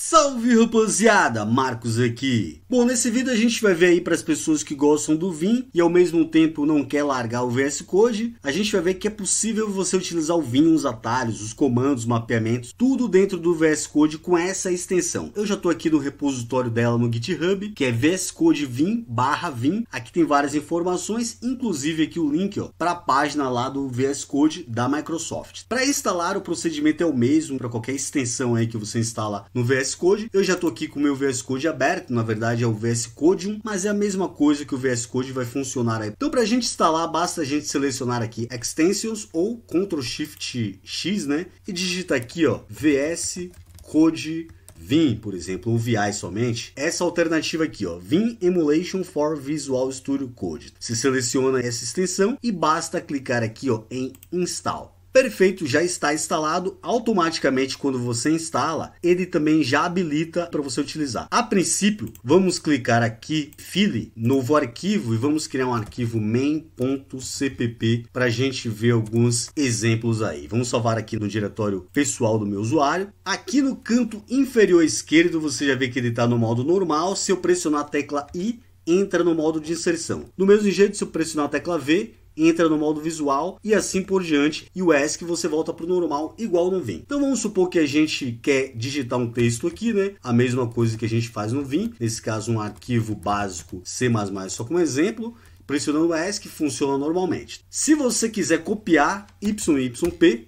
Salve rapaziada, Marcos aqui. Bom, nesse vídeo a gente vai ver aí para as pessoas que gostam do Vim e ao mesmo tempo não quer largar o VS Code, a gente vai ver que é possível você utilizar o Vim, os atalhos, os comandos, mapeamentos, tudo dentro do VS Code com essa extensão. Eu já estou aqui no repositório dela no GitHub, que é VS Code Vim barra Vim. Aqui tem várias informações, inclusive aqui o link para a página lá do VS Code da Microsoft. Para instalar o procedimento é o mesmo para qualquer extensão aí que você instala no VS VS Code. Eu já estou aqui com o meu VS Code aberto, na verdade é o VS Code mas é a mesma coisa que o VS Code vai funcionar aí. Então para a gente instalar, basta a gente selecionar aqui Extensions ou Ctrl Shift X, né? E digitar aqui, ó, VS Code Vim, por exemplo, ou VI somente, essa alternativa aqui, ó, Vim Emulation for Visual Studio Code. Você seleciona essa extensão e basta clicar aqui, ó, em Install. Perfeito já está instalado, automaticamente quando você instala, ele também já habilita para você utilizar. A princípio, vamos clicar aqui, File, novo arquivo e vamos criar um arquivo main.cpp para a gente ver alguns exemplos aí. Vamos salvar aqui no diretório pessoal do meu usuário. Aqui no canto inferior esquerdo, você já vê que ele está no modo normal. Se eu pressionar a tecla I, entra no modo de inserção. Do mesmo jeito, se eu pressionar a tecla V, entra no modo visual e assim por diante, e o ESC você volta para o normal igual no Vim. Então vamos supor que a gente quer digitar um texto aqui, né? A mesma coisa que a gente faz no Vim, nesse caso um arquivo básico C++ só como exemplo, pressionando S que funciona normalmente. Se você quiser copiar YYP,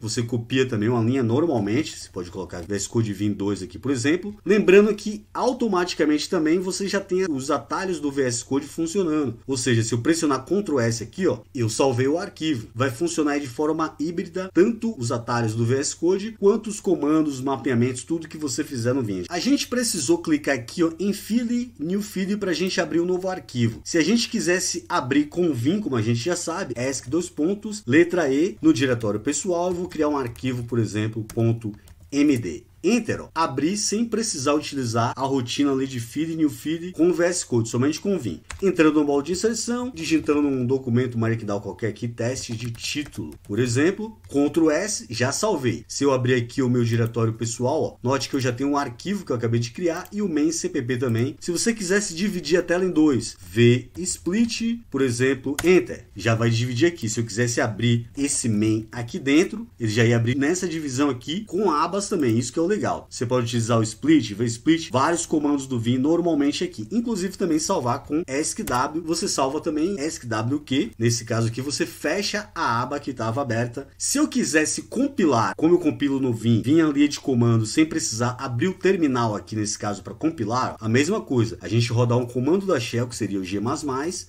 você copia também uma linha normalmente, você pode colocar VS Code Vim 2 aqui, por exemplo. Lembrando que automaticamente também você já tem os atalhos do VS Code funcionando. Ou seja, se eu pressionar Ctrl S aqui, ó, eu salvei o arquivo. Vai funcionar de forma híbrida tanto os atalhos do VS Code quanto os comandos, os mapeamentos, tudo que você fizer no Vim. A gente precisou clicar aqui ó, em File, New File para a gente abrir um novo arquivo. Se a gente quisesse abrir abrir com vim, como a gente já sabe, ESC dois pontos, letra E, no diretório pessoal, eu vou criar um arquivo, por exemplo, ponto .md. Enter, abrir sem precisar utilizar a rotina ali de feed e new feed com o VS Code, somente com o Vim. Entrando no balde de inserção, digitando um documento Markdown qualquer aqui, teste de título. Por exemplo, Ctrl S, já salvei. Se eu abrir aqui o meu diretório pessoal, ó, note que eu já tenho um arquivo que eu acabei de criar e o main CPP também. Se você quisesse dividir a tela em dois, V split, por exemplo, Enter, já vai dividir aqui. Se eu quisesse abrir esse main aqui dentro, ele já ia abrir nessa divisão aqui com abas também. Isso que é o legal. Você pode utilizar o split, split vários comandos do Vim normalmente aqui. Inclusive também salvar com ESCW. Você salva também ESCWQ. Nesse caso aqui, você fecha a aba que estava aberta. Se eu quisesse compilar, como eu compilo no Vim, Vim ali linha de comando sem precisar abrir o terminal aqui nesse caso para compilar, a mesma coisa. A gente rodar um comando da Shell, que seria o G++,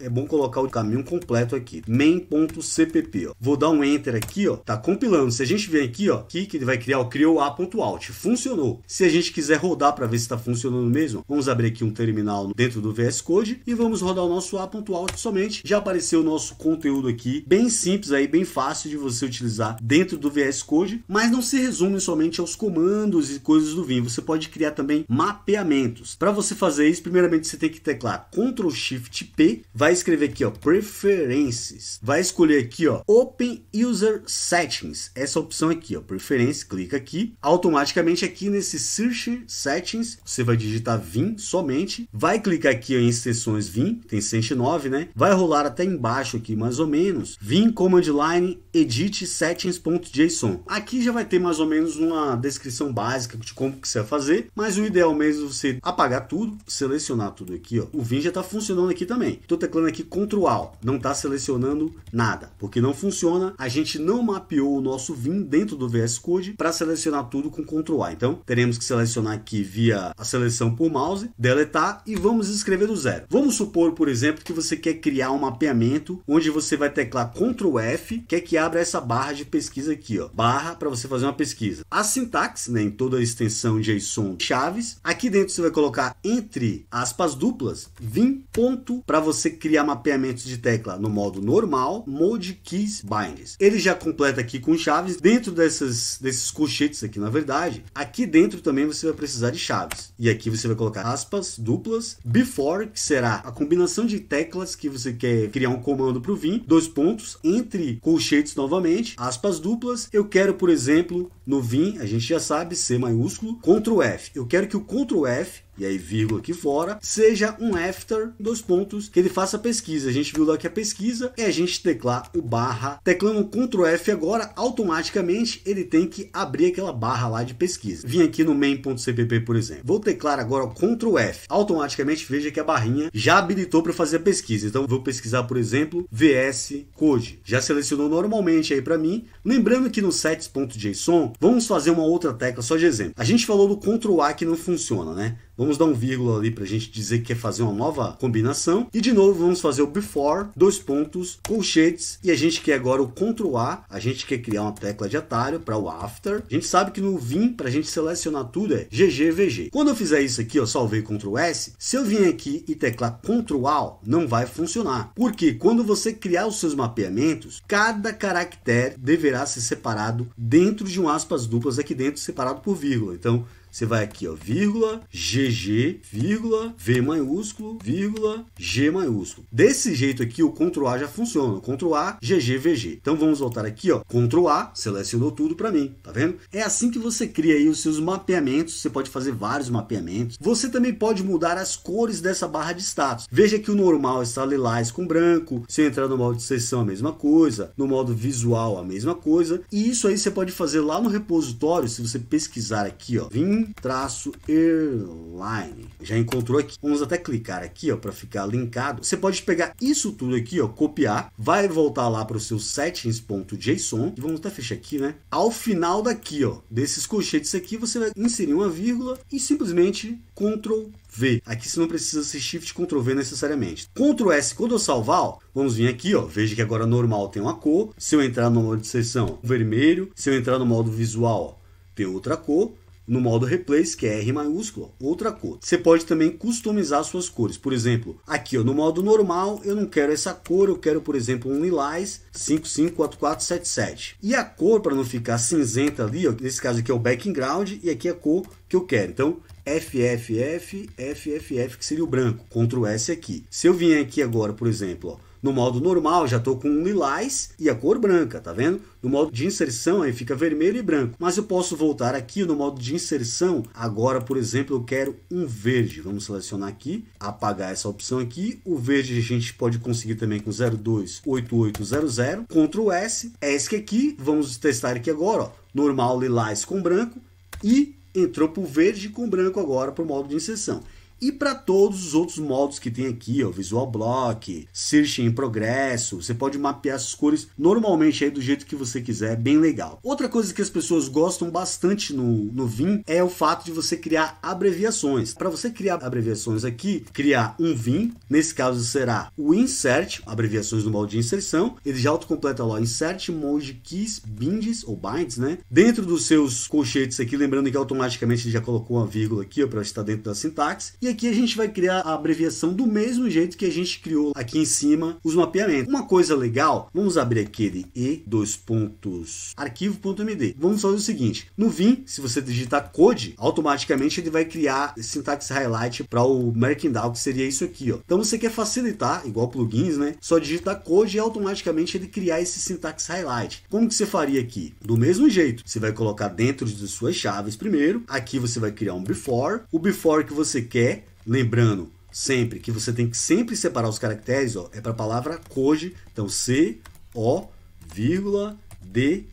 é bom colocar o caminho completo aqui. main.cpp, Vou dar um enter aqui, ó. Tá compilando. Se a gente vem aqui, ó, aqui que ele vai criar o criou a.out funcionou. Se a gente quiser rodar para ver se está funcionando mesmo, vamos abrir aqui um terminal dentro do VS Code e vamos rodar o nosso a.out somente. Já apareceu o nosso conteúdo aqui, bem simples aí, bem fácil de você utilizar dentro do VS Code, mas não se resume somente aos comandos e coisas do Vim. Você pode criar também mapeamentos. Para você fazer isso, primeiramente você tem que teclar Ctrl Shift P, vai escrever aqui, ó, preferências. Vai escolher aqui, ó, Open User Settings. Essa opção aqui, ó, preferência, clica aqui, automaticamente aqui nesse Search Settings, você vai digitar Vim somente, vai clicar aqui em extensões Vim, tem 109, né? Vai rolar até embaixo aqui, mais ou menos. Vim Command Line Edit Settings.json. Aqui já vai ter mais ou menos uma descrição básica de como que você vai fazer, mas o ideal mesmo é você apagar tudo, selecionar tudo aqui, ó. O Vim já está funcionando aqui também. Estou teclando aqui Ctrl Alt, não está selecionando nada, porque não funciona. A gente não mapeou o nosso Vim dentro do VS Code para selecionar tudo com Ctrl salvar. Então, teremos que selecionar aqui via a seleção por mouse, deletar e vamos escrever do zero. Vamos supor, por exemplo, que você quer criar um mapeamento onde você vai teclar Ctrl F, que é que abra essa barra de pesquisa aqui, ó, barra para você fazer uma pesquisa. A sintaxe, né, em toda a extensão JSON chaves, aqui dentro você vai colocar entre aspas duplas, vim ponto para você criar mapeamentos de tecla no modo normal, mode keys binds. Ele já completa aqui com chaves, dentro dessas desses colchetes aqui, na verdade, Aqui dentro também você vai precisar de chaves. E aqui você vai colocar aspas duplas, before, que será a combinação de teclas que você quer criar um comando para o Vim, dois pontos, entre colchetes novamente, aspas duplas. Eu quero, por exemplo, no Vim, a gente já sabe, C maiúsculo, Ctrl F. Eu quero que o Ctrl F e aí vírgula aqui fora, seja um after, dois pontos, que ele faça a pesquisa. A gente viu lá que a pesquisa e é a gente teclar o barra, teclando Ctrl F agora, automaticamente ele tem que abrir aquela barra lá de pesquisa. Vim aqui no main.cpp, por exemplo. Vou teclar agora Ctrl F. Automaticamente veja que a barrinha já habilitou para fazer a pesquisa. Então vou pesquisar, por exemplo, VS Code. Já selecionou normalmente aí para mim. Lembrando que no sets.json, vamos fazer uma outra tecla só de exemplo. A gente falou do Ctrl A que não funciona, né? Vamos dar um vírgula ali para a gente dizer que quer fazer uma nova combinação. E de novo vamos fazer o before, dois pontos, colchetes. E a gente quer agora o Ctrl A. A gente quer criar uma tecla de atalho para o after. A gente sabe que no Vim, para a gente selecionar tudo, é GGVG. Quando eu fizer isso aqui, ó, salvei Ctrl S. Se eu vim aqui e teclar Ctrl A, ó, não vai funcionar. Porque quando você criar os seus mapeamentos, cada caractere deverá ser separado dentro de um aspas duplas aqui dentro, separado por vírgula. Então, você vai aqui, ó, vírgula, GG, vírgula, V maiúsculo, vírgula, G maiúsculo. Desse jeito aqui, o Ctrl A já funciona. Ctrl A, GG, VG. Então vamos voltar aqui, ó, Ctrl A, selecionou tudo para mim, tá vendo? É assim que você cria aí os seus mapeamentos. Você pode fazer vários mapeamentos. Você também pode mudar as cores dessa barra de status. Veja que o normal está é lilás com branco. Se entrar no modo de sessão, a mesma coisa. No modo visual, a mesma coisa. E isso aí você pode fazer lá no repositório, se você pesquisar aqui, ó, vim traço Airline. Já encontrou aqui. Vamos até clicar aqui, ó, para ficar linkado. Você pode pegar isso tudo aqui, ó, copiar, vai voltar lá para o seu settings.json e vamos até fechar aqui, né? Ao final daqui, ó, desses colchetes aqui, você vai inserir uma vírgula e simplesmente Ctrl V. Aqui você não precisa ser Shift Ctrl V necessariamente. Ctrl S, quando eu salvar, ó, vamos vir aqui, ó, veja que agora normal tem uma cor. Se eu entrar no modo de sessão, vermelho. Se eu entrar no modo visual, ó, tem outra cor no modo Replace, que é R maiúsculo, outra cor. Você pode também customizar suas cores. Por exemplo, aqui ó, no modo normal, eu não quero essa cor, eu quero, por exemplo, um lilás 554477. E a cor, para não ficar cinzenta ali, ó, nesse caso aqui é o background, e aqui é a cor que eu quero. Então, FFF, FFF, que seria o branco, Ctrl S aqui. Se eu vim aqui agora, por exemplo, ó, no modo normal, já estou com um lilás e a cor branca, tá vendo? No modo de inserção, aí fica vermelho e branco. Mas eu posso voltar aqui no modo de inserção. Agora, por exemplo, eu quero um verde. Vamos selecionar aqui, apagar essa opção aqui. O verde a gente pode conseguir também com 028800. Ctrl S, ESC aqui. Vamos testar aqui agora, ó. Normal lilás com branco e entrou para o verde com branco agora para o modo de inserção. E para todos os outros modos que tem aqui, ó, Visual Block, Search em Progresso, você pode mapear as cores normalmente aí do jeito que você quiser, é bem legal. Outra coisa que as pessoas gostam bastante no, no Vim é o fato de você criar abreviações. Para você criar abreviações aqui, criar um Vim, nesse caso será o Insert, abreviações do modo de inserção, ele já autocompleta lá, Insert molde Keys, Binds ou Binds, né? Dentro dos seus colchetes aqui, lembrando que automaticamente ele já colocou uma vírgula aqui para estar dentro da sintaxe. E aqui a gente vai criar a abreviação do mesmo jeito que a gente criou aqui em cima os mapeamentos. Uma coisa legal, vamos abrir aquele e dois pontos arquivo.md. Vamos fazer o seguinte, no Vim, se você digitar code, automaticamente ele vai criar sintaxe highlight para o Merkindal, que seria isso aqui, ó. Então você quer facilitar, igual plugins, né? Só digitar code e automaticamente ele criar esse sintaxe highlight. Como que você faria aqui? Do mesmo jeito, você vai colocar dentro de suas chaves primeiro. Aqui você vai criar um before, o before que você quer Lembrando sempre que você tem que sempre separar os caracteres, ó, é para a palavra koji, então C, O, vírgula, D,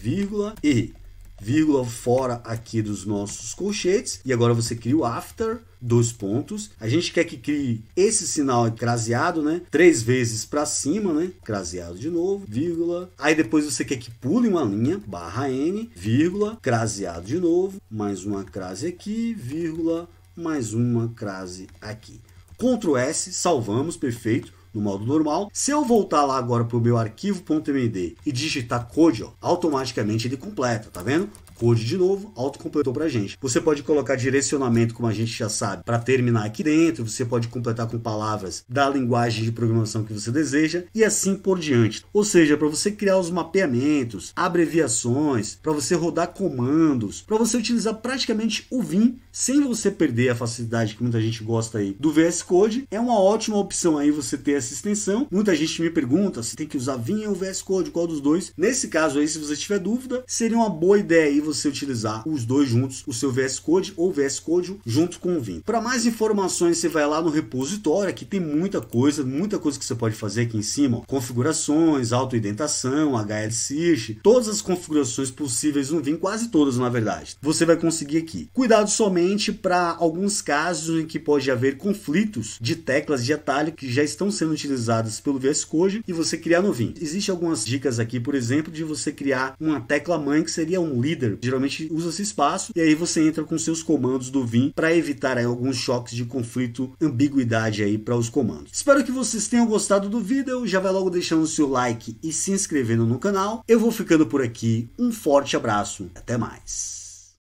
vírgula, E. Vírgula fora aqui dos nossos colchetes. E agora você cria o after, dois pontos. A gente quer que crie esse sinal craseado, né? Três vezes para cima, né? Craseado de novo, vírgula. Aí depois você quer que pule uma linha, barra N, vírgula, craseado de novo. Mais uma crase aqui, vírgula, mais uma crase aqui. Ctrl S, salvamos, perfeito, no modo normal. Se eu voltar lá agora para o meu arquivo.md e digitar code, ó, automaticamente ele completa, tá vendo? Hoje, de novo, autocompletou para a gente. Você pode colocar direcionamento, como a gente já sabe, para terminar aqui dentro. Você pode completar com palavras da linguagem de programação que você deseja e assim por diante. Ou seja, para você criar os mapeamentos, abreviações, para você rodar comandos, para você utilizar praticamente o Vim sem você perder a facilidade que muita gente gosta aí do VS Code. É uma ótima opção aí você ter essa extensão. Muita gente me pergunta se tem que usar Vim ou VS Code, qual dos dois. Nesse caso aí, se você tiver dúvida, seria uma boa ideia aí você você utilizar os dois juntos, o seu VS Code ou VS Code junto com o Vim. Para mais informações, você vai lá no repositório, aqui tem muita coisa, muita coisa que você pode fazer aqui em cima, ó. configurações, autoidentação, HLSysg, todas as configurações possíveis no Vim, quase todas na verdade, você vai conseguir aqui. Cuidado somente para alguns casos em que pode haver conflitos de teclas de atalho que já estão sendo utilizadas pelo VS Code e você criar no Vim. Existem algumas dicas aqui, por exemplo, de você criar uma tecla mãe que seria um líder geralmente usa esse espaço e aí você entra com seus comandos do Vim para evitar aí, alguns choques de conflito, ambiguidade aí para os comandos. Espero que vocês tenham gostado do vídeo, já vai logo deixando o seu like e se inscrevendo no canal. Eu vou ficando por aqui, um forte abraço, até mais.